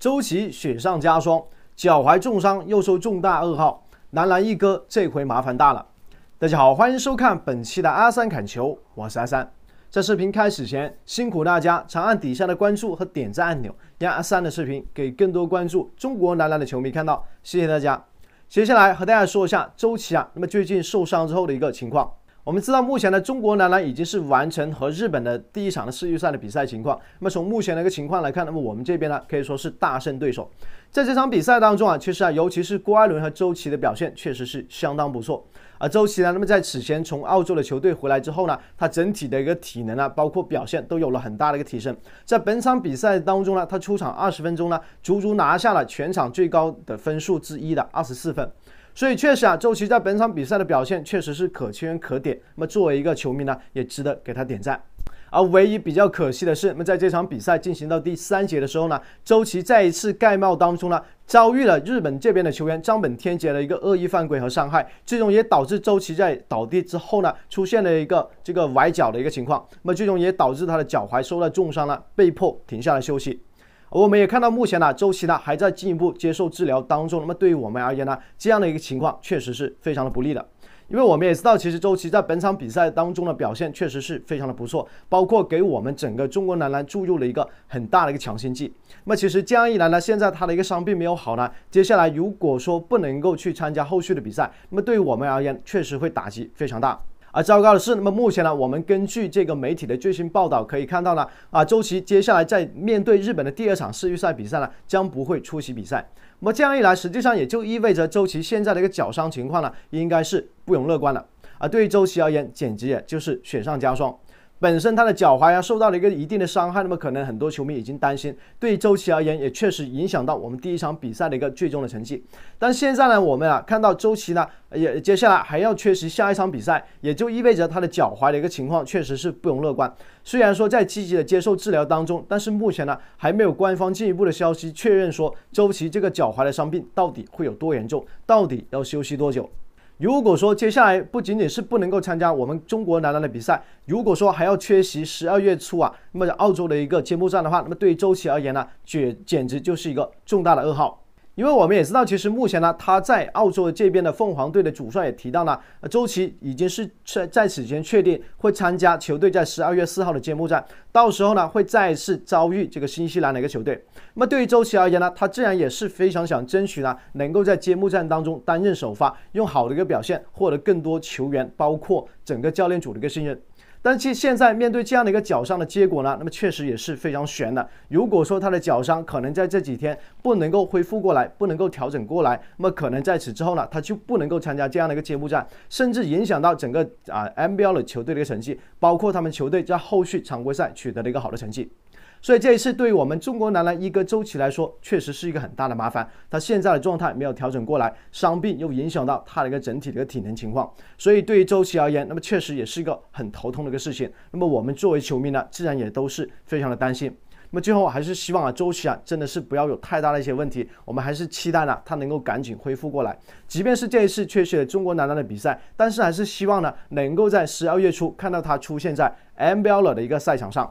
周琦雪上加霜，脚踝重伤又受重大噩耗，男篮一哥这回麻烦大了。大家好，欢迎收看本期的阿三砍球，我是阿三。在视频开始前，辛苦大家长按底下的关注和点赞按钮，让阿三的视频给更多关注中国男篮的球迷看到。谢谢大家。接下来和大家说一下周琦啊，那么最近受伤之后的一个情况。我们知道，目前呢，中国男篮已经是完成和日本的第一场的世预赛的比赛情况。那么从目前的一个情况来看，那么我们这边呢可以说是大胜对手。在这场比赛当中啊，其实啊，尤其是郭艾伦和周琦的表现确实是相当不错。而周琦呢，那么在此前从澳洲的球队回来之后呢，他整体的一个体能啊，包括表现都有了很大的一个提升。在本场比赛当中呢，他出场二十分钟呢，足足拿下了全场最高的分数之一的二十四分。所以确实啊，周琦在本场比赛的表现确实是可圈可点。那么作为一个球迷呢，也值得给他点赞。而唯一比较可惜的是，那么在这场比赛进行到第三节的时候呢，周琦在一次盖帽当中呢，遭遇了日本这边的球员张本天杰的一个恶意犯规和伤害，最终也导致周琦在倒地之后呢，出现了一个这个崴脚的一个情况。那么最终也导致他的脚踝受到重伤了，被迫停下来休息。我们也看到，目前呢，周琦呢还在进一步接受治疗当中。那么，对于我们而言呢，这样的一个情况确实是非常的不利的。因为我们也知道，其实周琦在本场比赛当中的表现确实是非常的不错，包括给我们整个中国男篮注入了一个很大的一个强心剂。那么，其实这样一来呢，现在他的一个伤病没有好呢，接下来如果说不能够去参加后续的比赛，那么对于我们而言，确实会打击非常大。而糟糕的是，那么目前呢，我们根据这个媒体的最新报道可以看到呢，啊，周琦接下来在面对日本的第二场世预赛比赛呢，将不会出席比赛。那么这样一来，实际上也就意味着周琦现在的一个脚伤情况呢，应该是不容乐观了。啊，对于周琦而言，简直也就是雪上加霜。本身他的脚踝啊受到了一个一定的伤害，那么可能很多球迷已经担心，对周琦而言也确实影响到我们第一场比赛的一个最终的成绩。但现在呢，我们啊看到周琦呢也接下来还要缺席下一场比赛，也就意味着他的脚踝的一个情况确实是不容乐观。虽然说在积极的接受治疗当中，但是目前呢还没有官方进一步的消息确认说周琦这个脚踝的伤病到底会有多严重，到底要休息多久。如果说接下来不仅仅是不能够参加我们中国男篮的比赛，如果说还要缺席十二月初啊，那么澳洲的一个揭幕战的话，那么对于周琦而言呢，简简直就是一个重大的噩耗。因为我们也知道，其实目前呢，他在澳洲这边的凤凰队的主帅也提到呢，周琦已经是在在此前确定会参加球队在十二月四号的揭幕战，到时候呢会再次遭遇这个新西兰的一个球队。那么对于周琦而言呢，他自然也是非常想争取呢，能够在揭幕战当中担任首发，用好的一个表现获得更多球员包括整个教练组的一个信任。但是现在面对这样的一个脚伤的结果呢，那么确实也是非常悬的。如果说他的脚伤可能在这几天不能够恢复过来，不能够调整过来，那么可能在此之后呢，他就不能够参加这样的一个揭幕战，甚至影响到整个啊 M B L 的球队的一个成绩，包括他们球队在后续常规赛取得了一个好的成绩。所以这一次对于我们中国男篮一个周琦来说，确实是一个很大的麻烦。他现在的状态没有调整过来，伤病又影响到他的一个整体的一个体能情况。所以对于周琦而言，那么确实也是一个很头痛的一个事情。那么我们作为球迷呢，自然也都是非常的担心。那么最后还是希望啊，周琦啊，真的是不要有太大的一些问题。我们还是期待呢，他能够赶紧恢复过来。即便是这一次缺席了中国男篮的比赛，但是还是希望呢，能够在十二月初看到他出现在 m b l 的一个赛场上。